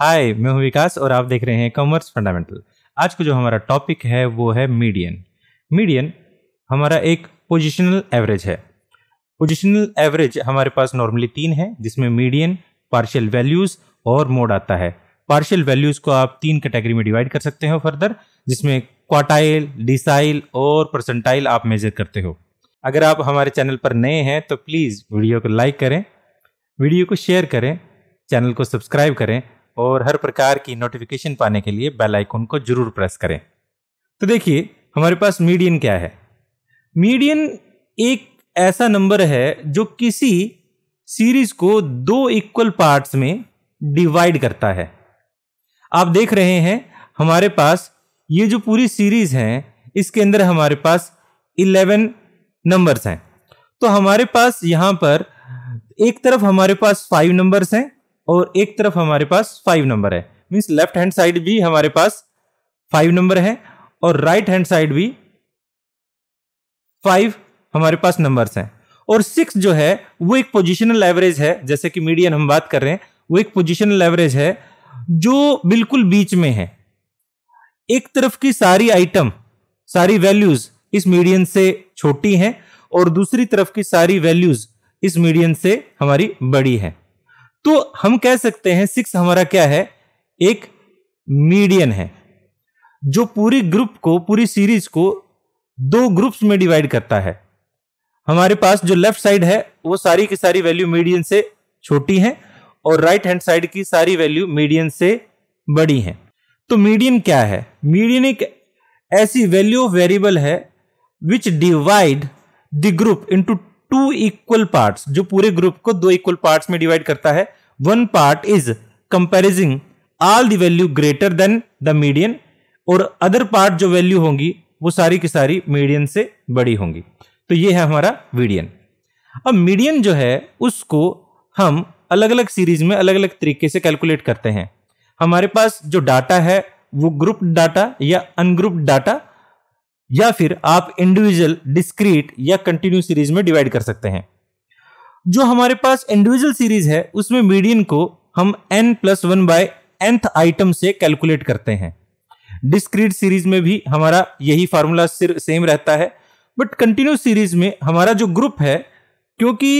हाय मैं हूं विकास और आप देख रहे हैं कॉमर्स फंडामेंटल आज का जो हमारा टॉपिक है वो है मीडियन मीडियन हमारा एक पोजिशनल एवरेज है पोजिशनल एवरेज हमारे पास नॉर्मली तीन है जिसमें मीडियन पार्शियल वैल्यूज और मोड आता है पार्शियल वैल्यूज को आप तीन कैटेगरी में डिवाइड कर सकते हो फर्दर जिसमें क्वाटाइल डिसाइल और परसेंटाइल आप मेजर करते हो अगर आप हमारे चैनल पर नए हैं तो प्लीज़ वीडियो को लाइक करें वीडियो को शेयर करें चैनल को सब्सक्राइब करें और हर प्रकार की नोटिफिकेशन पाने के लिए बेल आइकन को जरूर प्रेस करें तो देखिए हमारे पास मीडियन क्या है मीडियन एक ऐसा नंबर है जो किसी सीरीज को दो इक्वल पार्ट्स में डिवाइड करता है आप देख रहे हैं हमारे पास ये जो पूरी सीरीज है इसके अंदर हमारे पास इलेवन नंबर्स हैं तो हमारे पास यहाँ पर एक तरफ हमारे पास फाइव नंबर्स हैं और एक तरफ हमारे पास फाइव नंबर है मीन्स लेफ्ट हैंड साइड भी हमारे पास फाइव नंबर है और राइट हैंड साइड भी फाइव हमारे पास नंबर्स हैं और सिक्स जो है वो एक पोजिशनल एवरेज है जैसे कि मीडियन हम बात कर रहे हैं वो एक पोजिशनल एवरेज है जो बिल्कुल बीच में है एक तरफ की सारी आइटम सारी वैल्यूज इस मीडियन से छोटी हैं और दूसरी तरफ की सारी वैल्यूज इस मीडियन से हमारी बड़ी है तो हम कह सकते हैं सिक्स हमारा क्या है एक मीडियन है जो पूरी ग्रुप को पूरी सीरीज को दो ग्रुप्स में डिवाइड करता है हमारे पास जो लेफ्ट साइड है वो सारी की सारी वैल्यू मीडियन से छोटी है और राइट हैंड साइड की सारी वैल्यू मीडियन से बड़ी है तो मीडियन क्या है मीडियन एक ऐसी वैल्यू वेरिएबल है which divide the group into two equal parts जो पूरे ग्रुप को दो इक्वल पार्ट्स में डिवाइड करता है one part is comparing all the value greater than the median और अदर पार्ट जो वैल्यू होंगी वो सारी की सारी मीडियन से बड़ी होंगी तो ये है हमारा मीडियन अब मीडियन जो है उसको हम अलग अलग सीरीज में अलग अलग तरीके से कैलकुलेट करते हैं हमारे पास जो डाटा है वो ग्रुप डाटा या अनग्रुप डाटा या फिर आप इंडिविजुअल डिस्क्रीट या कंटिन्यू सीरीज में डिवाइड कर सकते हैं जो हमारे पास इंडिविजुअल सीरीज है उसमें मीडियन को हम N plus one by nth item से कैलकुलेट करते हैं डिस्क्रीट सीरीज में भी हमारा यही फार्मूला सिर्फ सेम रहता है बट कंटिन्यू सीरीज में हमारा जो ग्रुप है क्योंकि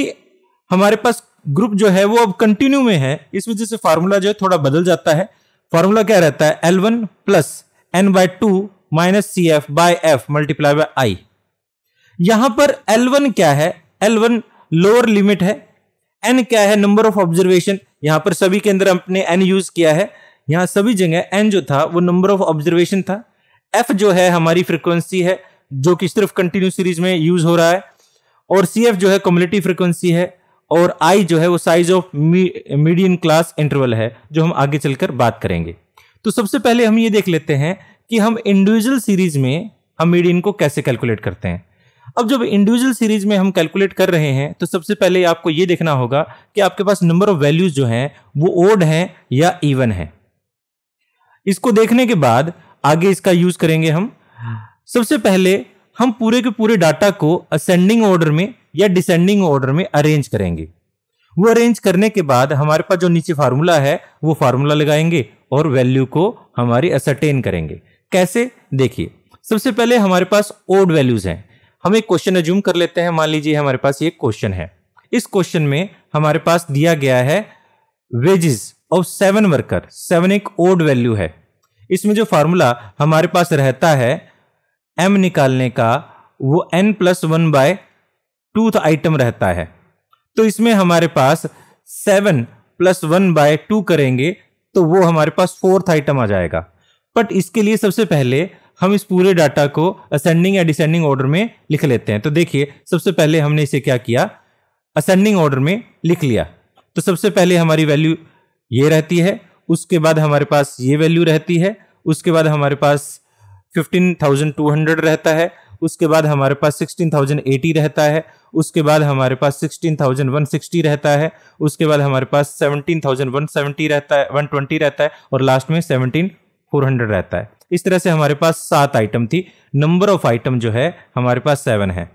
हमारे पास ग्रुप जो है वो अब कंटिन्यू में है इस वजह से फार्मूला जो है थोड़ा बदल जाता है फार्मूला क्या रहता है L one plus N by two minus C F by F multiply by I यहां पर एल वन क्या है एल वन लोअर लिमिट है एन क्या है नंबर ऑफ ऑब्जर्वेशन यहां पर सभी के अंदर अपने एन यूज किया है यहां सभी जगह एन जो था वो नंबर ऑफ ऑब्जर्वेशन था एफ जो है हमारी फ्रिक्वेंसी है जो कि सिर्फ कंटिन्यू सीरीज में यूज हो रहा है और सी एफ जो है कम्युनिटी फ्रिक्वेंसी है और आई जो है वो size of median class interval है जो हम आगे चलकर बात करेंगे तो सबसे पहले हम ये देख लेते हैं कि हम इंडिविजुअल सीरीज में हम मीडियन को कैसे कैलकुलेट करते हैं अब जब इंडिविजुअल सीरीज में हम कैलकुलेट कर रहे हैं तो सबसे पहले आपको ये देखना होगा कि आपके पास नंबर ऑफ वैल्यूज जो हैं वो ओड हैं या इवन है इसको देखने के बाद आगे इसका यूज करेंगे हम सबसे पहले हम पूरे के पूरे डाटा को असेंडिंग ऑर्डर में या डिसेंडिंग ऑर्डर में अरेंज करेंगे वो अरेंज करने के बाद हमारे पास जो नीचे फार्मूला है वो फार्मूला लगाएंगे और वैल्यू को हमारी असरटेन करेंगे कैसे देखिए सबसे पहले हमारे पास ओड वैल्यूज हैं हम एक क्वेश्चन एज्यूम कर लेते हैं मान लीजिए हमारे पास ये क्वेश्चन है इस क्वेश्चन में हमारे पास दिया गया है wages of seven worker seven एक ओड वैल्यू है इसमें जो फार्मूला हमारे पास रहता है एम निकालने का वो N plus one by twoth item रहता है तो इसमें हमारे पास seven plus one by two करेंगे तो वो हमारे पास फोर्थ आइटम आ जाएगा बट इसके लिए सबसे पहले हम इस पूरे डाटा को असेंडिंग या डिसेंडिंग ऑर्डर में लिख लेते हैं तो देखिए सबसे पहले हमने इसे क्या किया असेंडिंग ऑर्डर में लिख लिया तो सबसे पहले हमारी वैल्यू ये रहती है उसके बाद हमारे पास ये वैल्यू रहती है उसके बाद हमारे पास फिफ्टीन थाउजेंड टू हंड्रेड रहता है उसके बाद हमारे पास सिक्सटीन थाउजेंड एटी रहता है उसके बाद हमारे पास सिक्सटीन थाउजेंड वन सिक्सटी रहता है उसके बाद हमारे पास सेवनटीन थाउजेंड वन सेवेंटी रहता है वन ट्वेंटी रहता है और लास्ट में सेवनटीन फोर हंड्रेड रहता है इस तरह से हमारे पास सात आइटम थी नंबर ऑफ आइटम जो है हमारे पास सेवन है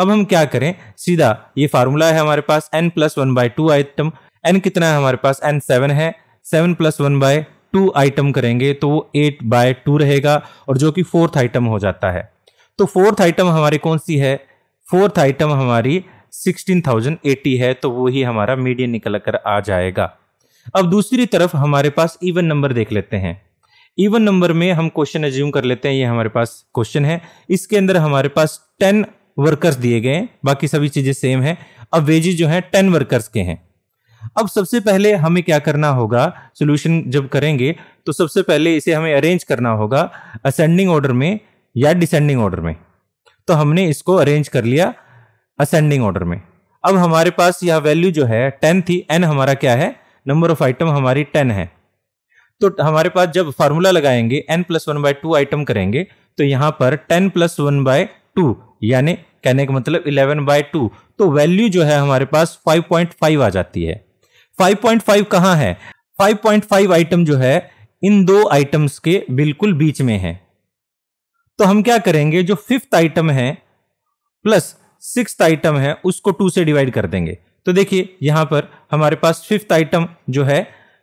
अब हम क्या करें सीधा ये फार्मूला है हमारे पास N plus one by two item N कितना है हमारे पास एन सेवन है seven plus one by two item करेंगे तो वो एट बाय टू रहेगा और जो कि फोर्थ आइटम हो जाता है तो फोर्थ आइटम हमारी कौन सी है फोर्थ आइटम हमारी सिक्सटीन थाउजेंड एटी है तो वो ही हमारा मीडियम निकल कर आ जाएगा अब दूसरी तरफ हमारे पास इवन नंबर देख लेते हैं इवन नंबर में हम क्वेश्चन एज्यूम कर लेते हैं ये हमारे पास क्वेश्चन है इसके अंदर हमारे पास टेन वर्कर्स दिए गए हैं बाकी सभी चीजें सेम है अब वेजेज जो है टेन वर्कर्स के हैं अब सबसे पहले हमें क्या करना होगा सोल्यूशन जब करेंगे तो सबसे पहले इसे हमें अरेंज करना होगा असेंडिंग ऑर्डर में या डिसेंडिंग ऑर्डर में तो हमने इसको अरेंज कर लिया असेंडिंग ऑर्डर में अब हमारे पास यह वैल्यू जो है टेन थी एन हमारा क्या है नंबर ऑफ आइटम हमारी टेन है तो हमारे पास जब फार्मूला लगाएंगे N plus one by two item करेंगे तो यहां पर ten plus one by two यानी कहने का मतलब इलेवन बाय टू तो वैल्यू जो है हमारे पास फाइव पॉइंट फाइव आ जाती है फाइव पॉइंट फाइव कहां है फाइव पॉइंट फाइव आइटम जो है इन दो आइटम्स के बिल्कुल बीच में है तो हम क्या करेंगे जो फिफ्थ आइटम है प्लस सिक्स आइटम है उसको टू से डिवाइड कर देंगे तो देखिए यहां पर हमारे पास फिफ्थ आइटम जो है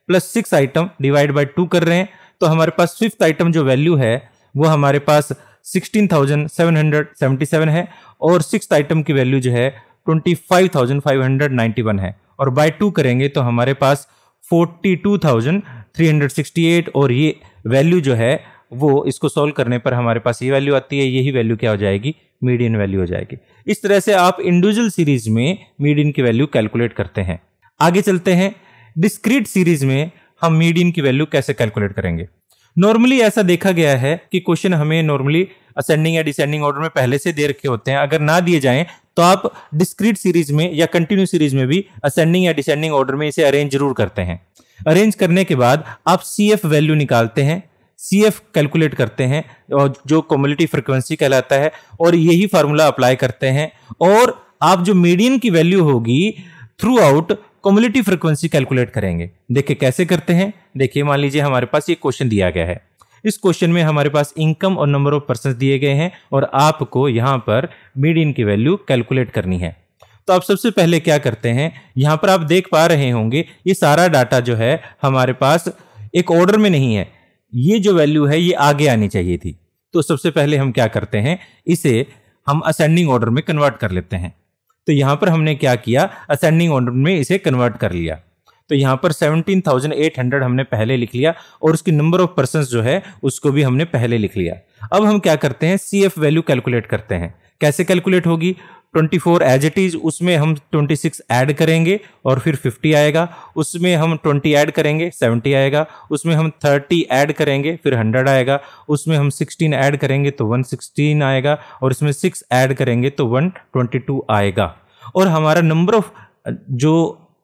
plus six item divide by two कर रहे हैं तो हमारे पास फिफ्थ आइटम जो वैल्यू है वो हमारे पास sixteen thousand seven hundred seventy seven है और सिक्स आइटम की वैल्यू जो है twenty five thousand five hundred ninety one है और बाय टू करेंगे तो हमारे पास forty two thousand three hundred sixty eight और ये वैल्यू जो है वो इसको सॉल्व करने पर हमारे पास ये वैल्यू आती है यही वैल्यू क्या हो जाएगी मीडियन वैल्यू हो जाएगी इस तरह से आप इंडिविजुअल सीरीज में मीडियन की वैल्यू कैलकुलेट करते हैं आगे चलते हैं डिस्क्रीट सीरीज में हम मीडियन की वैल्यू कैसे कैलकुलेट करेंगे नॉर्मली ऐसा देखा गया है कि क्वेश्चन हमें नॉर्मली असेंडिंग या डिसेंडिंग ऑर्डर में पहले से दे रखे होते हैं अगर ना दिए जाएं तो आप डिस्क्रीट सीरीज में या कंटिन्यू सीरीज में भी असेंडिंग या डिसेंडिंग ऑर्डर में इसे अरेंज जरूर करते हैं अरेंज करने के बाद आप सी एफ वैल्यू निकालते हैं सी एफ कैलकुलेट करते हैं और जो कॉम्युलिटी फ्रिक्वेंसी कहलाता है और यही फार्मूला अप्लाई करते हैं और आप जो मीडियम की वैल्यू होगी throughout cumulative frequency calculate करेंगे देखिए कैसे करते हैं देखिए मान लीजिए हमारे पास ये क्वेश्चन दिया गया है इस क्वेश्चन में हमारे पास इनकम और नंबर ऑफ पर्सन दिए गए हैं और आपको यहाँ पर मीड इन की वैल्यू कैलकुलेट करनी है तो आप सबसे पहले क्या करते हैं यहाँ पर आप देख पा रहे होंगे ये सारा डाटा जो है हमारे पास एक ऑर्डर में नहीं है ये जो वैल्यू है ये आगे आनी चाहिए थी तो सबसे पहले हम क्या करते हैं इसे हम असेंडिंग ऑर्डर में कन्वर्ट कर लेते हैं तो यहाँ पर हमने क्या किया असेंडिंग ऑर्डर में इसे कन्वर्ट कर लिया तो यहाँ पर 17,800 हमने पहले लिख लिया और उसकी नंबर ऑफ पर्सन जो है उसको भी हमने पहले लिख लिया अब हम क्या करते हैं सी एफ वैल्यू कैलकुलेट करते हैं कैसे कैलकुलेट होगी twenty four as it is उसमें हम ट्वेंटी सिक्स ऐड करेंगे और फिर फिफ्टी आएगा उसमें हम ट्वेंटी ऐड करेंगे सेवेंटी आएगा उसमें हम थर्टी ऐड करेंगे फिर हंड्रेड आएगा उसमें हम सिक्सटीन ऐड करेंगे तो वन सिक्सटीन आएगा और इसमें सिक्स ऐड करेंगे तो वन ट्वेंटी टू आएगा और हमारा नंबर ऑफ जो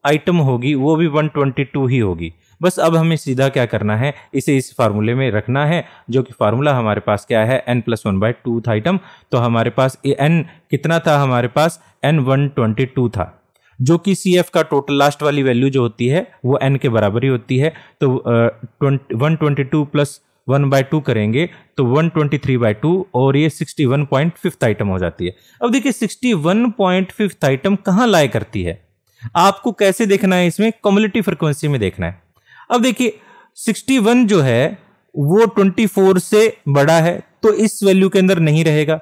आइटम होगी वो भी 122 ही होगी बस अब हमें सीधा क्या करना है इसे इस फार्मूले में रखना है जो कि फार्मूला हमारे पास क्या है N plus one by two था आइटम तो हमारे पास एन कितना था हमारे पास एन वन ट्वेंटी टू था जो कि सी एफ का टोटल लास्ट वाली वैल्यू जो होती है वो एन के बराबर ही होती है तो one twenty two plus one by two करेंगे तो one twenty three by two और ये sixty one point fifth item हो जाती है अब देखिए sixty one point fifth item कहाँ लाए करती है आपको कैसे देखना है इसमें कम्युनिटी फ्रिक्वेंसी में देखना है अब देखिए 61 जो है वो 24 से बड़ा है तो इस वैल्यू के अंदर नहीं रहेगा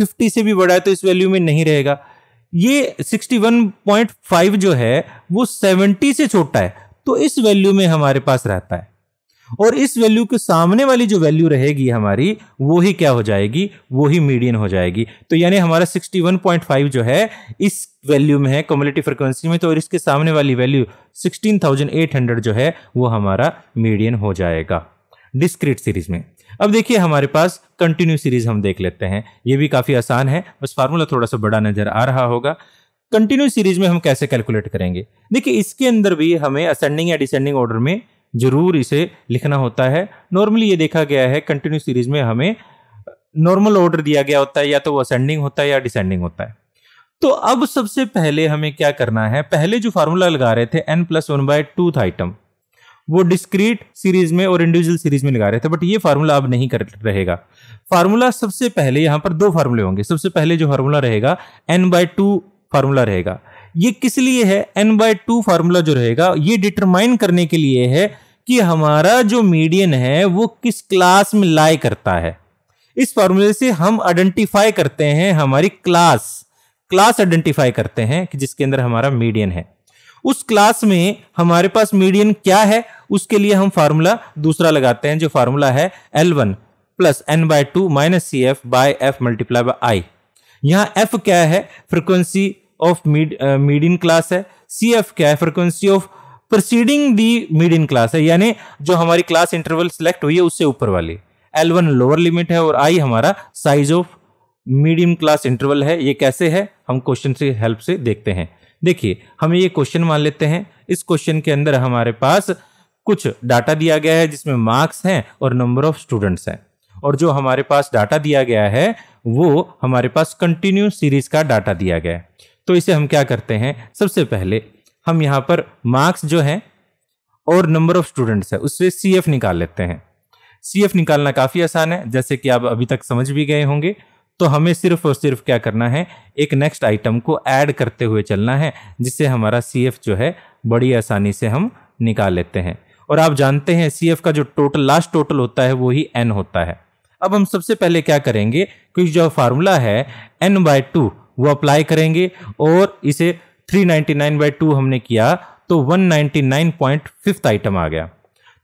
50 से भी बड़ा है तो इस वैल्यू में नहीं रहेगा ये 61.5 जो है वो 70 से छोटा है तो इस वैल्यू में हमारे पास रहता है और इस वैल्यू के सामने वाली जो वैल्यू रहेगी हमारी वो ही क्या हो जाएगी वो ही मीडियन हो जाएगी तो यानी हमारा 61.5 जो है इस वैल्यू में है कम्युनिटी फ्रिक्वेंसी में तो और इसके सामने वाली वैल्यू 16,800 जो है वो हमारा मीडियन हो जाएगा डिस्क्रीट सीरीज में अब देखिए हमारे पास कंटिन्यू सीरीज हम देख लेते हैं ये भी काफ़ी आसान है बस फार्मूला थोड़ा सा बड़ा नज़र आ रहा होगा कंटिन्यू सीरीज में हम कैसे कैलकुलेट करेंगे देखिए इसके अंदर भी हमें असेंडिंग या डिसेंडिंग ऑर्डर में ज़रूर इसे लिखना होता है नॉर्मली ये देखा गया है कंटिन्यू सीरीज में हमें नॉर्मल ऑर्डर दिया गया होता है या तो वो असेंडिंग होता है या डिसेंडिंग होता है तो अब सबसे पहले हमें क्या करना है पहले जो फार्मूला लगा रहे थे N plus one by two था आइटम वो डिस्क्रीट सीरीज में और इंडिविजुअल सीरीज में लगा रहे थे बट ये फार्मूला अब नहीं कर रहेगा फार्मूला सबसे पहले यहां पर दो फार्मूले होंगे सबसे पहले जो फार्मूला रहेगा एन बाय टू फार्मूला रहेगा ये किस लिए है एन बाय टू फार्मूला जो रहेगा ये डिटरमाइन करने के लिए है कि हमारा जो मीडियन है वो किस क्लास में लाई करता है इस फार्मूले से हम आइडेंटिफाई करते हैं हमारी क्लास क्लास आइडेंटिफाई करते हैं कि जिसके अंदर हमारा मीडियन है उस क्लास में हमारे पास मीडियन क्या है उसके लिए हम फार्मूला दूसरा लगाते हैं जो फार्मूला है L one plus N by two minus C F by F multiply by I यहाँ एफ क्या है फ्रीक्वेंसी ऑफ मीडियन क्लास है सी एफ क्या है frequency of proceeding the median class है यानी जो हमारी क्लास इंटरवल सिलेक्ट हुई है उससे ऊपर वाली एल वन लोअर लिमिट है और आई हमारा size of medium class interval है ये कैसे है हम क्वेश्चन से हेल्प से देखते हैं देखिए हम ये क्वेश्चन मान लेते हैं इस क्वेश्चन के अंदर हमारे पास कुछ डाटा दिया गया है जिसमें मार्क्स हैं और नंबर ऑफ स्टूडेंट्स हैं और जो हमारे पास डाटा दिया गया है वो हमारे पास कंटिन्यू सीरीज का डाटा दिया गया है तो इसे हम क्या करते हैं सबसे पहले हम यहाँ पर मार्क्स जो हैं और नंबर ऑफ स्टूडेंट्स है उससे सी एफ निकाल लेते हैं सी एफ निकालना काफ़ी आसान है जैसे कि आप अभी तक समझ भी गए होंगे तो हमें सिर्फ और सिर्फ क्या करना है एक नेक्स्ट आइटम को ऐड करते हुए चलना है जिससे हमारा सी एफ जो है बड़ी आसानी से हम निकाल लेते हैं और आप जानते हैं सी एफ का जो टोटल लास्ट टोटल होता है वो ही एन होता है अब हम सबसे पहले क्या करेंगे क्योंकि जो फार्मूला है एन बाय टू वो अप्लाई करेंगे और इसे 399 नाइन्टी नाइन बाई टू हमने किया तो 199.5 आइटम आ गया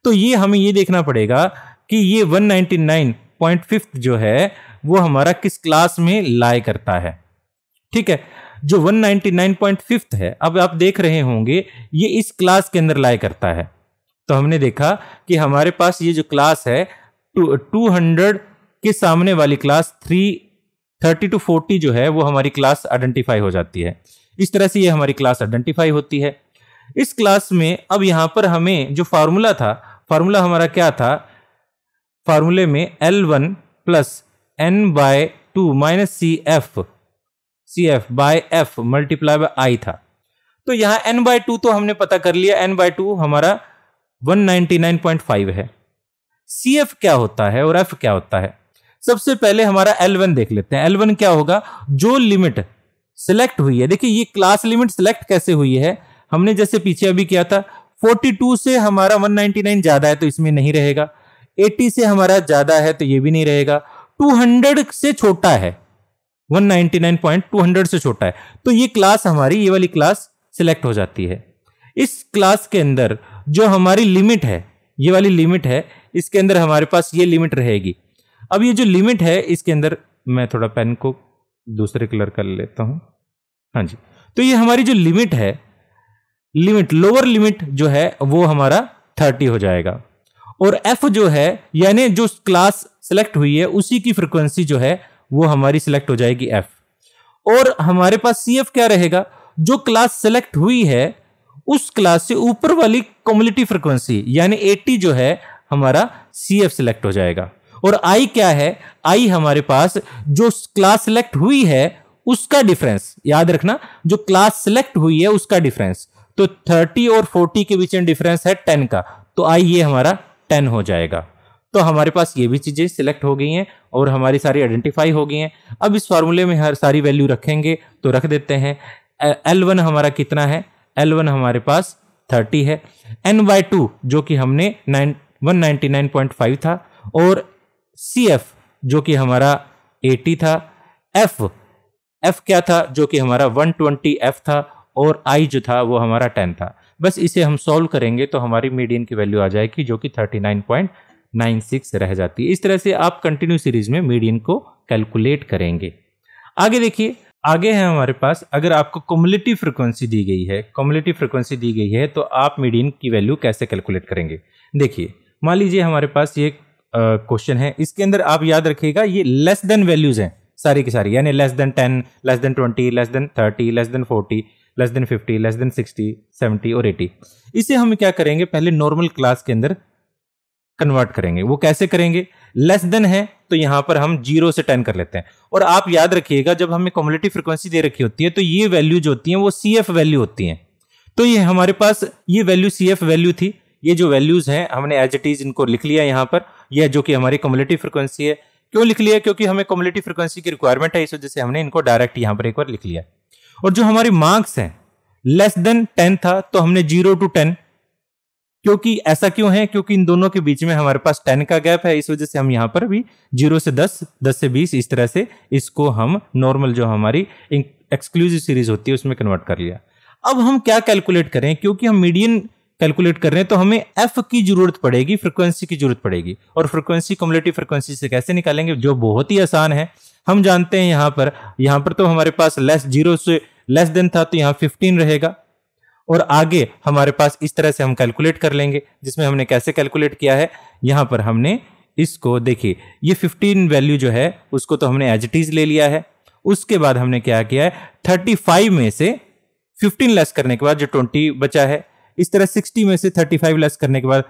तो ये हमें ये देखना पड़ेगा कि ये 199.5 जो है वो हमारा किस क्लास में लाई करता है ठीक है जो 199.5 है अब आप देख रहे होंगे ये इस क्लास के अंदर लाए करता है तो हमने देखा कि हमारे पास ये जो क्लास है टू हंड्रेड के सामने वाली class three thirty to forty जो है वो हमारी क्लास आइडेंटिफाई हो जाती है इस तरह से ये हमारी क्लास आइडेंटिफाई होती है इस क्लास में अब यहाँ पर हमें जो फार्मूला था फार्मूला हमारा क्या था फार्मूले में L one plus N by two minus C F C F by F multiply by I था तो यहाँ एन बाय टू तो हमने पता कर लिया एन बाय टू हमारा वन नाइन पॉइंट फाइव है सी एफ क्या होता है और एफ क्या होता है सबसे पहले हमारा L1 देख लेते हैं L1 क्या होगा जो लिमिट सिलेक्ट हुई है देखिए ये क्लास लिमिट सिलेक्ट कैसे हुई है हमने जैसे पीछे अभी किया था 42 से हमारा 199 ज्यादा है तो इसमें नहीं रहेगा 80 से हमारा ज्यादा है तो ये भी नहीं रहेगा 200 से छोटा है 199.200 से छोटा है तो ये क्लास हमारी ये वाली क्लास सिलेक्ट हो जाती है इस क्लास के अंदर जो हमारी लिमिट है ये वाली लिमिट है इसके अंदर हमारे पास ये लिमिट रहेगी अब ये जो लिमिट है इसके अंदर मैं थोड़ा पेन को दूसरे कलर कर लेता हूं हाँ जी तो ये हमारी जो लिमिट है लिमिट लोअर लिमिट जो है वो हमारा थर्टी हो जाएगा और एफ जो है यानी जो क्लास सेलेक्ट हुई है उसी की फ्रिक्वेंसी जो है वो हमारी सिलेक्ट हो जाएगी एफ और हमारे पास सी एफ क्या रहेगा जो क्लास सेलेक्ट हुई है उस क्लास से ऊपर वाली कम्युनिटी फ्रिक्वेंसी यानी एटी जो है हमारा सी एफ सिलेक्ट हो जाएगा और आई क्या है आई हमारे पास जो क्लास सिलेक्ट हुई है उसका डिफरेंस याद रखना जो क्लास सिलेक्ट हुई है उसका डिफरेंस तो 30 और 40 के बीच में डिफरेंस है 10 का तो आई ये हमारा 10 हो जाएगा तो हमारे पास ये भी चीज़ें सिलेक्ट हो गई हैं और हमारी सारी आइडेंटिफाई हो गई हैं अब इस फार्मूले में हर सारी वैल्यू रखेंगे तो रख देते हैं एल वन हमारा कितना है एल वन हमारे पास थर्टी है एन बाई टू जो कि हमने nine one ninety nine point five था और सी एफ जो कि हमारा एटी था एफ एफ क्या था जो कि हमारा वन ट्वेंटी एफ था और आई जो था वो हमारा टेन था बस इसे हम सॉल्व करेंगे तो हमारी मीडियन की वैल्यू आ जाएगी जो कि thirty nine nine point six रह जाती है इस तरह से आप कंटिन्यू सीरीज में मीडियन को कैलकुलेट करेंगे आगे देखिए आगे है हमारे पास अगर आपको कॉमुलेटिव फ्रिक्वेंसी दी गई है कॉमुलेटिव फ्रिक्वेंसी दी गई है तो आप मीडियन की वैल्यू कैसे कैलकुलेट करेंगे देखिए मान लीजिए हमारे पास ये क्वेश्चन है इसके अंदर आप याद रखिएगा ये लेस देन वैल्यूज हैं सारी की सारी यानी less than ten less than twenty less than thirty less than forty less than fifty less than sixty seventy और एटी इसे हम क्या करेंगे पहले नॉर्मल क्लास के अंदर कन्वर्ट करेंगे वो कैसे करेंगे लेस देन है तो यहां पर हम जीरो से टेन कर लेते हैं और आप याद रखिएगा जब हमें कॉम्युलेटिव फ्रिक्वेंसी दे रखी होती है तो ये वैल्यूज होती हैं वो सी एफ वैल्यू होती हैं तो ये हमारे पास ये वैल्यू सी एफ वैल्यू थी ये जो वैल्यूज हैं हमने एज इट इज इनको लिख लिया यहां पर यह जो कि हमारी कम्युनिटी फ्रिक्वेंसी है क्यों लिख लिया क्योंकि हमें कम्युनिटी फ्रिक्वेंसी की रिक्वायरमेंट है इस वजह से हमने इनको डायरेक्ट यहाँ पर एक बार लिख लिया और जो हमारी मार्क्स हैं लेस देन टेन था तो हमने जीरो टू टेन क्योंकि ऐसा क्यों है क्योंकि इन दोनों के बीच में हमारे पास टेन का गैप है इस वजह से हम यहाँ पर भी जीरो से दस दस से बीस इस तरह से इसको हम नॉर्मल जो हमारी एक्सक्लूसिव सीरीज होती है उसमें कन्वर्ट कर लिया अब हम क्या कैलकुलेट करें क्योंकि हम मीडियन कैलकुलेट कर रहे हैं तो हमें एफ की जरूरत पड़ेगी फ्रिक्वेंसी की जरूरत पड़ेगी और फ्रिक्वेंसी कम्युलेटिव फ्रिक्वेंसी से कैसे निकालेंगे जो बहुत ही आसान है हम जानते हैं यहाँ पर यहाँ पर तो हमारे पास लेस जीरो से लेस देन था तो यहाँ फिफ्टीन रहेगा और आगे हमारे पास इस तरह से हम कैलकुलेट कर लेंगे जिसमें हमने कैसे कैलकुलेट किया है यहाँ पर हमने इसको देखिए ये 15 वैल्यू जो है उसको तो हमने एज इट इज ले लिया है उसके बाद हमने क्या किया है 35 में से 15 लेस करने के बाद जो 20 बचा है इस तरह सिक्सटी में से थर्टी फाइव लेस करने के बाद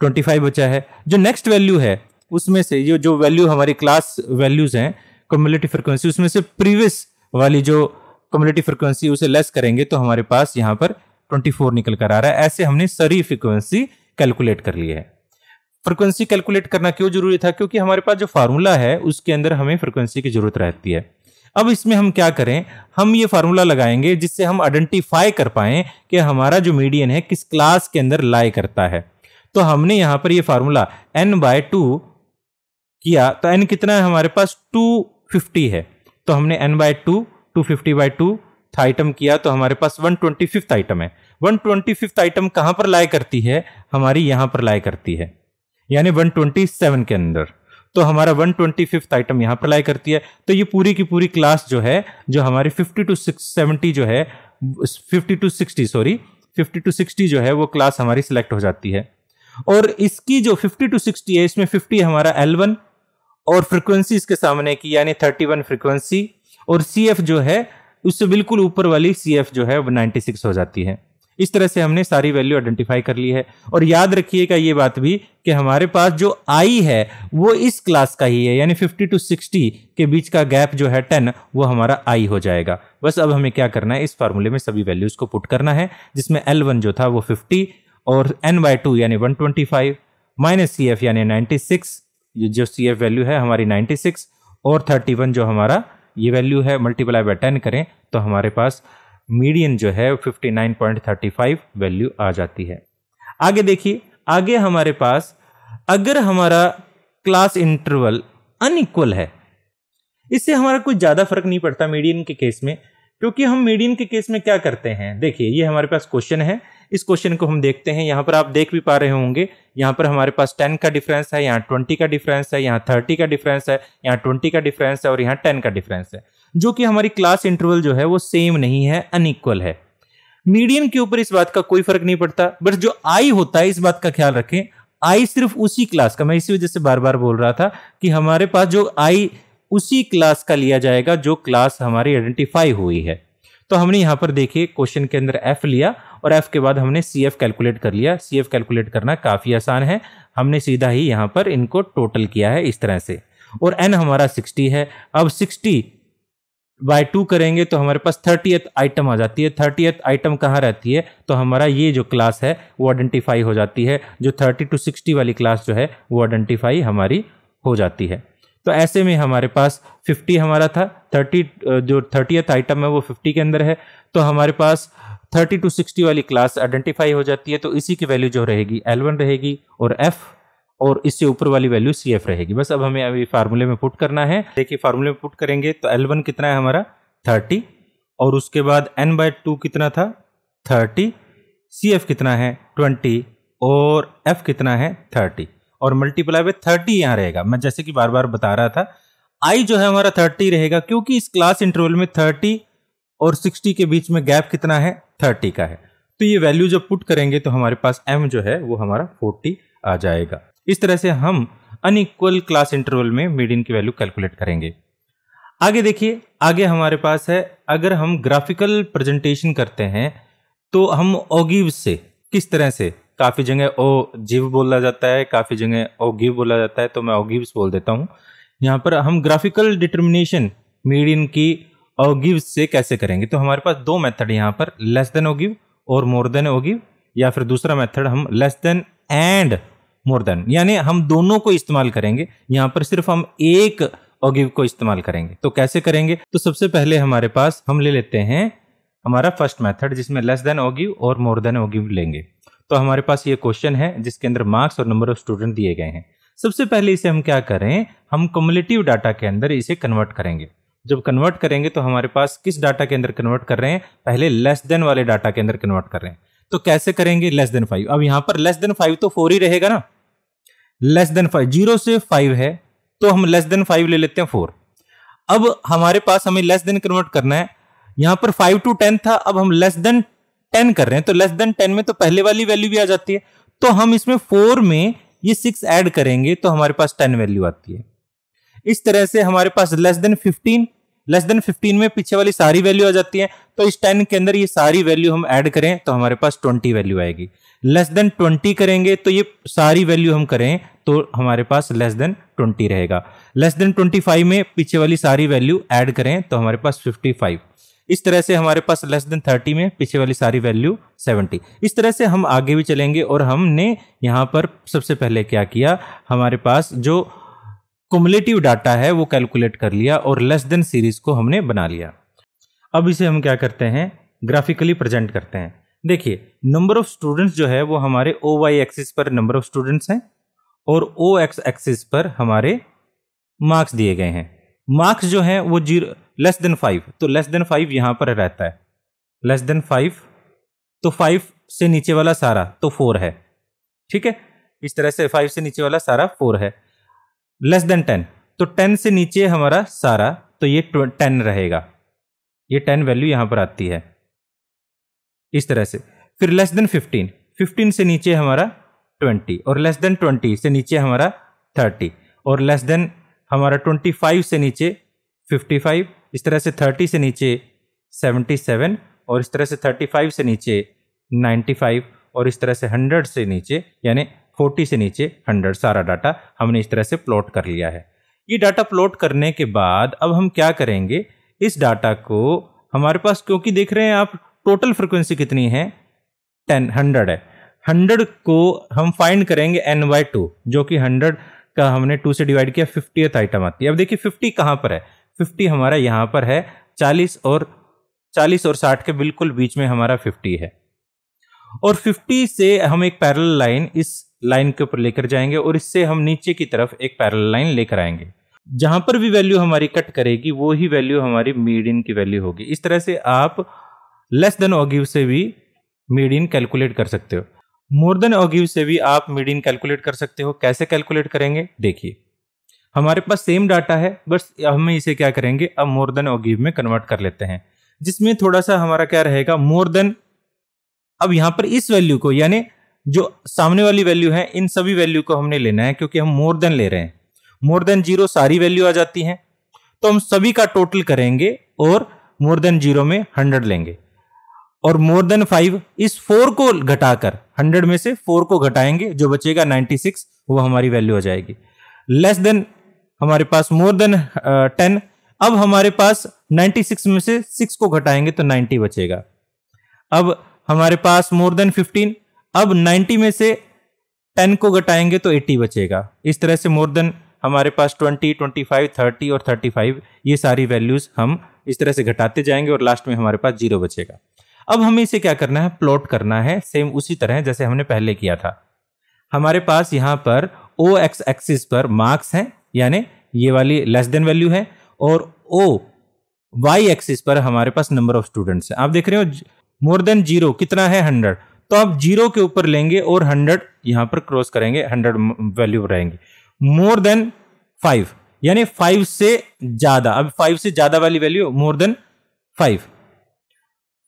ट्वेंटी फाइव बचा है जो नेक्स्ट वैल्यू है उसमें से ये जो वैल्यू हमारी क्लास वैल्यूज हैं कम्युनिटी फ्रिक्वेंसी उसमें से प्रीवियस वाली जो कम्युनिटी फ्रिक्वेंसी उसे लेस करेंगे तो हमारे पास यहाँ पर 24 निकल कर आ रहा है ऐसे हमने सरी फ्रिक्वेंसी कैलकुलेट कर ली है फ्रिक्वेंसी कैलकुलेट करना क्यों जरूरी था क्योंकि हमारे पास जो फार्मूला है उसके अंदर हमें फ्रिक्वेंसी की जरूरत रहती है अब इसमें हम क्या करें हम ये फार्मूला लगाएंगे जिससे हम आइडेंटिफाई कर पाए कि हमारा जो मीडियन है किस क्लास के अंदर लाई करता है तो हमने यहाँ पर ये फार्मूला एन बाय टू किया तो एन कितना है हमारे पास टू फिफ्टी है तो हमने N by two two fifty by two item किया तो हमारे पास वन ट्वेंटी फिफ्थ आइटम है वन ट्वेंटी फिफ्थ आइटम कहाँ पर लाई करती है हमारी यहाँ पर लाई करती है यानी वन ट्वेंटी सेवन के अंदर तो हमारा वन ट्वेंटी फिफ्थ आइटम यहाँ पर लाई करती है तो ये पूरी की पूरी क्लास जो है जो हमारी फिफ्टी टू सिक्स सेवेंटी जो है fifty to sixty sorry fifty to sixty जो है वो क्लास हमारी सिलेक्ट हो जाती है और इसकी जो फिफ्टी टू सिक्सटी है इसमें फिफ्टी हमारा एल वन और फ्रिक्वेंसी इसके सामने की यानी थर्टी वन फ्रिक्वेंसी और सी एफ जो है उससे बिल्कुल ऊपर वाली सी एफ जो है वो नाइन्टी सिक्स हो जाती है इस तरह से हमने सारी वैल्यू आइडेंटिफाई कर ली है और याद रखिएगा ये बात भी कि हमारे पास जो आई है वो इस क्लास का ही है यानी 50 टू 60 के बीच का गैप जो है 10 वो हमारा आई हो जाएगा बस अब हमें क्या करना है इस फार्मूले में सभी वैल्यूज़ को पुट करना है जिसमें एल जो था वो फिफ्टी और एन बाई टू यानी one twenty five minus C F यानी नाइन्टी सिक्स जो सी एफ वैल्यू है हमारी नाइन्टी सिक्स और थर्टी वन जो हमारा ये वैल्यू है मल्टीप्लाई बाय टेन करें तो हमारे पास मीडियन जो है 59.35 वैल्यू आ जाती है आगे देखिए आगे हमारे पास अगर हमारा क्लास इंटरवल अनइक्वल है इससे हमारा कुछ ज़्यादा फर्क नहीं पड़ता मीडियन के केस में क्योंकि हम मीडियन के केस में क्या करते हैं देखिए ये हमारे पास क्वेश्चन है इस क्वेश्चन को हम देखते हैं यहाँ पर आप देख भी पा रहे होंगे यहाँ पर हमारे पास टेन का डिफरेंस है यहाँ ट्वेंटी का डिफरेंस है यहाँ थर्टी का डिफरेंस है यहाँ ट्वेंटी का डिफरेंस है और यहाँ टेन का डिफरेंस है जो कि हमारी क्लास इंटरवल जो है वो सेम नहीं है अनइक्वल है मीडियम के ऊपर इस बात का कोई फर्क नहीं पड़ता बट जो आई होता है इस बात का ख्याल रखें आई सिर्फ उसी क्लास का मैं इसी वजह से बार बार बोल रहा था कि हमारे पास जो आई उसी क्लास का लिया जाएगा जो क्लास हमारी आइडेंटिफाई हुई है तो हमने यहां पर देखिए क्वेश्चन के अंदर एफ लिया और एफ के बाद हमने सी एफ कैलकुलेट कर लिया सी एफ कैलकुलेट करना काफ़ी आसान है हमने सीधा ही यहां पर इनको टोटल किया है इस तरह से और एन हमारा सिक्सटी है अब सिक्सटी बाय टू करेंगे तो हमारे पास थर्टीएथ आइटम आ जाती है थर्टी आइटम कहाँ रहती है तो हमारा ये जो क्लास है वो आइडेंटिफाई हो जाती है जो थर्टी टू सिक्सटी वाली क्लास जो है वो आइडेंटिफाई हमारी हो जाती है तो ऐसे में हमारे पास फिफ्टी हमारा था थर्टी जो थर्टी आइटम है वो फिफ्टी के अंदर है तो हमारे पास थर्टी टू सिक्सटी वाली क्लास आइडेंटिफाई हो जाती है तो इसी की वैल्यू जो रहेगी L1 रहेगी और एफ और इससे ऊपर वाली वैल्यू सी एफ रहेगी बस अब हमें अभी फार्मूले में पुट करना है देखिए फार्मूले में पुट करेंगे तो एल वन कितना है हमारा थर्टी और उसके बाद एन बाय टू कितना था थर्टी सी एफ कितना है ट्वेंटी और एफ कितना है थर्टी और मल्टीप्लाई बाय थर्टी यहाँ रहेगा मैं जैसे कि बार बार बता रहा था आई जो है हमारा थर्टी रहेगा क्योंकि इस क्लास इंटरवल में थर्टी और सिक्सटी के बीच में गैप कितना है थर्टी का है तो ये वैल्यू जब पुट करेंगे तो हमारे पास एम जो है वो हमारा फोर्टी आ जाएगा इस तरह से हम अनइक्वल क्लास इंटरवल में मीडियन की वैल्यू कैलकुलेट करेंगे आगे देखिए आगे हमारे पास है अगर हम ग्राफिकल प्रेजेंटेशन करते हैं तो हम ओगिव से किस तरह से काफ़ी जगह ओ जीव बोला जाता है काफ़ी जगह ओगिव बोला जाता है तो मैं ओगिव्स बोल देता हूँ यहाँ पर हम ग्राफिकल डिटर्मिनेशन मीडियन की ओगिव से कैसे करेंगे तो हमारे पास दो मेथड यहाँ पर लेस देन ओगिव और मोर देन ओगिव या फिर दूसरा मेथड हम less than and more than यानी हम दोनों को इस्तेमाल करेंगे यहाँ पर सिर्फ हम एक ऑगिव को इस्तेमाल करेंगे तो कैसे करेंगे तो सबसे पहले हमारे पास हम ले लेते हैं हमारा फर्स्ट मेथड जिसमें लेस देन ऑगिव और मोर देन ऑगिव लेंगे तो हमारे पास ये क्वेश्चन है जिसके अंदर मार्क्स और नंबर ऑफ स्टूडेंट दिए गए हैं सबसे पहले इसे हम क्या करें हम कम्युलेटिव डाटा के अंदर इसे कन्वर्ट करेंगे जब कन्वर्ट करेंगे तो हमारे पास किस डाटा के अंदर कन्वर्ट कर रहे हैं पहले लेस देन वाले डाटा के अंदर कन्वर्ट कर रहे हैं तो कैसे करेंगे लेस देन फाइव अब यहाँ पर लेस देन फाइव तो फोर ही रहेगा ना लेस देन फाइव जीरो से फाइव है तो हम लेस देन फाइव ले लेते हैं फोर अब हमारे पास हमें लेस देन कन्वर्ट करना है यहां पर फाइव टू टेन था अब हम लेस देन टेन कर रहे हैं तो लेस देन टेन में तो पहले वाली वैल्यू भी आ जाती है तो हम इसमें फोर में ये सिक्स ऐड करेंगे तो हमारे पास टेन वैल्यू आती है इस तरह से हमारे पास less than fifteen less than 15 में पीछे वाली सारी वैल्यू आ जाती है तो इस 10 के अंदर ये सारी वैल्यू हम ऐड करें तो हमारे पास 20 वैल्यू आएगी लेस देन 20 करेंगे तो ये सारी वैल्यू हम करें तो हमारे पास लेस देन 20 रहेगा लेस देन 25 में पीछे वाली सारी वैल्यू ऐड करें तो हमारे पास 55 इस तरह से हमारे पास लेस देन 30 में पीछे वाली सारी वैल्यू 70 इस तरह से हम आगे भी चलेंगे और हमने यहाँ पर सबसे पहले क्या किया हमारे पास जो कुमलेटिव डाटा है वो कैलकुलेट कर लिया और लेस देन सीरीज को हमने बना लिया अब इसे हम क्या करते हैं ग्राफिकली प्रेजेंट करते हैं देखिए नंबर ऑफ स्टूडेंट्स जो है वो हमारे ओ वाई एक्सिस पर नंबर ऑफ स्टूडेंट्स हैं और ओ एक्स एक्सिस पर हमारे मार्क्स दिए गए हैं मार्क्स जो हैं वो जीरो लेस देन फाइव तो लेस देन फाइव यहाँ पर रहता है लेस देन फाइव तो फाइव से नीचे वाला सारा तो फोर है ठीक है इस तरह से फाइव से नीचे वाला सारा फोर है लेस देन टेन तो टेन से नीचे हमारा सारा तो ये टेन रहेगा ये टेन वैल्यू यहां पर आती है इस तरह से फिर लेस देन फिफ्टीन फिफ्टीन से नीचे हमारा ट्वेंटी और लेस देन ट्वेंटी से नीचे हमारा थर्टी और लेस देन हमारा ट्वेंटी फाइव से नीचे फिफ्टी फाइव इस तरह से थर्टी से नीचे सेवेंटी सेवन और इस तरह से थर्टी फाइव से नीचे नाइन्टी फाइव और इस तरह से हंड्रेड से नीचे यानी 40 से नीचे 100 सारा डाटा हमने इस तरह से प्लॉट कर लिया है ये डाटा प्लॉट करने के बाद अब हम क्या करेंगे इस डाटा को हमारे पास क्योंकि देख रहे हैं आप टोटल फ्रिक्वेंसी कितनी है टेन हंड्रेड है हंड्रेड को हम फाइंड करेंगे एन बाई टू जो कि हंड्रेड का हमने टू से डिवाइड किया फिफ्टी आइटम आती है अब देखिए फिफ्टी कहाँ पर है फिफ्टी हमारा यहाँ पर है चालीस और चालीस और साठ के बिल्कुल बीच में हमारा फिफ्टी है और फिफ्टी से हम एक पैरल लाइन इस लाइन के ऊपर लेकर जाएंगे और इससे हम नीचे की तरफ एक पैरल लाइन लेकर आएंगे जहां पर भी वैल्यू हमारी कट करेगी वो ही वैल्यू हमारी मीडियन की वैल्यू होगी इस तरह से आप लेस देन ऑगिव से भी मीडियन कैलकुलेट कर सकते हो मोर देन ऑगिव से भी आप मीडियन कैलकुलेट कर सकते हो कैसे कैलकुलेट करेंगे देखिए हमारे पास सेम डाटा है बस हम इसे क्या करेंगे अब मोर देन ऑगिव में कन्वर्ट कर लेते हैं जिसमें थोड़ा सा हमारा क्या रहेगा मोर देन अब यहाँ पर इस वैल्यू को यानी जो सामने वाली वैल्यू है इन सभी वैल्यू को हमने लेना है क्योंकि हम मोर देन ले रहे हैं मोर देन जीरो सारी वैल्यू आ जाती है तो हम सभी का टोटल करेंगे और मोर देन जीरो में हंड्रेड लेंगे और मोर देन फाइव इस फोर को घटाकर हंड्रेड में से फोर को घटाएंगे जो बचेगा नाइन्टी सिक्स वो हमारी वैल्यू हो जाएगी लेस देन हमारे पास मोर देन टेन अब हमारे पास नाइन्टी सिक्स में से सिक्स को घटाएंगे तो नाइन्टी बचेगा अब हमारे पास मोर देन फिफ्टीन अब 90 में से 10 को घटाएंगे तो 80 बचेगा इस तरह से मोर देन हमारे पास 20, 25, 30 और 35 ये सारी वैल्यूज हम इस तरह से घटाते जाएंगे और लास्ट में हमारे पास जीरो बचेगा अब हमें इसे क्या करना है प्लॉट करना है सेम उसी तरह जैसे हमने पहले किया था हमारे पास यहाँ पर ओ एक्स एक्सिस पर मार्क्स हैं यानी ये वाली लेस देन वैल्यू है और ओ वाई एक्सिस पर हमारे पास नंबर ऑफ स्टूडेंट्स है आप देख रहे हो मोर देन जीरो कितना है हंड्रेड तो आप जीरो के ऊपर लेंगे और हंड्रेड यहां पर क्रॉस करेंगे हंड्रेड वैल्यू रहेंगे मोर देन फाइव यानी फाइव से ज्यादा अब फाइव से ज्यादा वाली वैल्यू मोर देन फाइव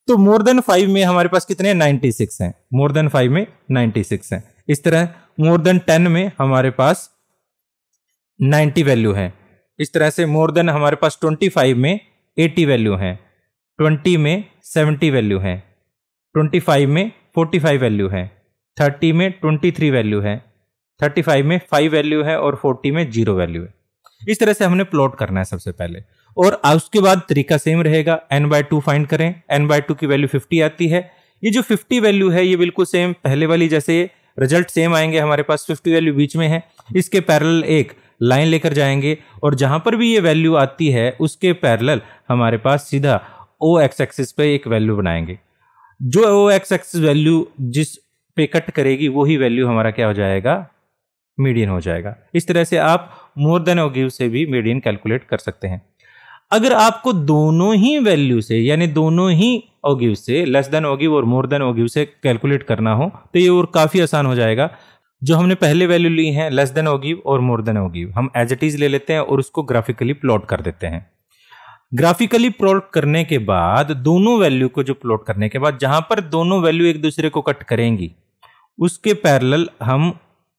तो मोर देन फाइव में हमारे पास कितने नाइन्टी सिक्स हैं मोर देन फाइव में नाइन्टी सिक्स है इस तरह मोर देन टेन में हमारे पास नाइन्टी वैल्यू है इस तरह से मोर देन हमारे पास ट्वेंटी फाइव में एटी वैल्यू है ट्वेंटी में सेवेंटी वैल्यू है ट्वेंटी फाइव में फोर्टी फाइव वैल्यू है थर्टी में ट्वेंटी थ्री वैल्यू है थर्टी फाइव में फाइव वैल्यू है और फोर्टी में जीरो वैल्यू है इस तरह से हमने प्लॉट करना है सबसे पहले और उसके बाद तरीका सेम रहेगा एन बाय टू फाइंड करें एन बाय टू की वैल्यू फिफ्टी आती है ये जो फिफ्टी वैल्यू है ये बिल्कुल सेम पहले वाली जैसे रिजल्ट सेम आएंगे हमारे पास फिफ्टी वैल्यू बीच में है इसके पैरल एक लाइन लेकर जाएंगे और जहां पर भी ये वैल्यू आती है उसके पैरल हमारे पास सीधा ओ एक्स एक्सिस पे एक वैल्यू बनाएंगे जो है वो एक्स एक्सिस वैल्यू जिस पे कट करेगी वही वैल्यू हमारा क्या हो जाएगा मीडियन हो जाएगा इस तरह से आप मोर देन ओगिव से भी मीडियन कैलकुलेट कर सकते हैं अगर आपको दोनों ही वैल्यू से यानी दोनों ही ओगिव से लेस देन ओगिव और मोर देन ओगिव से कैलकुलेट करना हो तो ये और काफ़ी आसान हो जाएगा जो हमने पहले वैल्यू ली है लेस देन ओगिव और मोर देन ओगिव हम एज इट इज़ ले लेते हैं और उसको ग्राफिकली प्लॉट कर देते हैं ग्राफिकली प्लॉट करने के बाद दोनों वैल्यू को जो प्लॉट करने के बाद जहां पर दोनों वैल्यू एक दूसरे को कट करेंगी उसके पैरेलल हम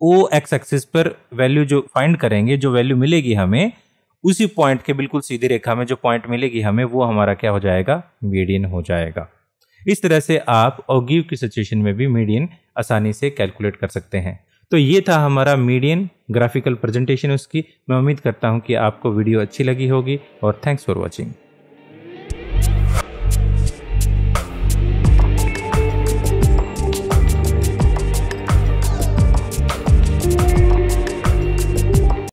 ओ एक्स एक्सिस पर वैल्यू जो फाइंड करेंगे जो वैल्यू मिलेगी हमें उसी पॉइंट के बिल्कुल सीधी रेखा में जो पॉइंट मिलेगी हमें वो हमारा क्या हो जाएगा मीडियन हो जाएगा इस तरह से आप ओगीव की सिचुएशन में भी मीडियन आसानी से कैलकुलेट कर सकते हैं तो ये था हमारा मीडियन ग्राफिकल प्रेजेंटेशन उसकी मैं उम्मीद करता हूँ कि आपको वीडियो अच्छी लगी होगी और थैंक्स फॉर वॉचिंग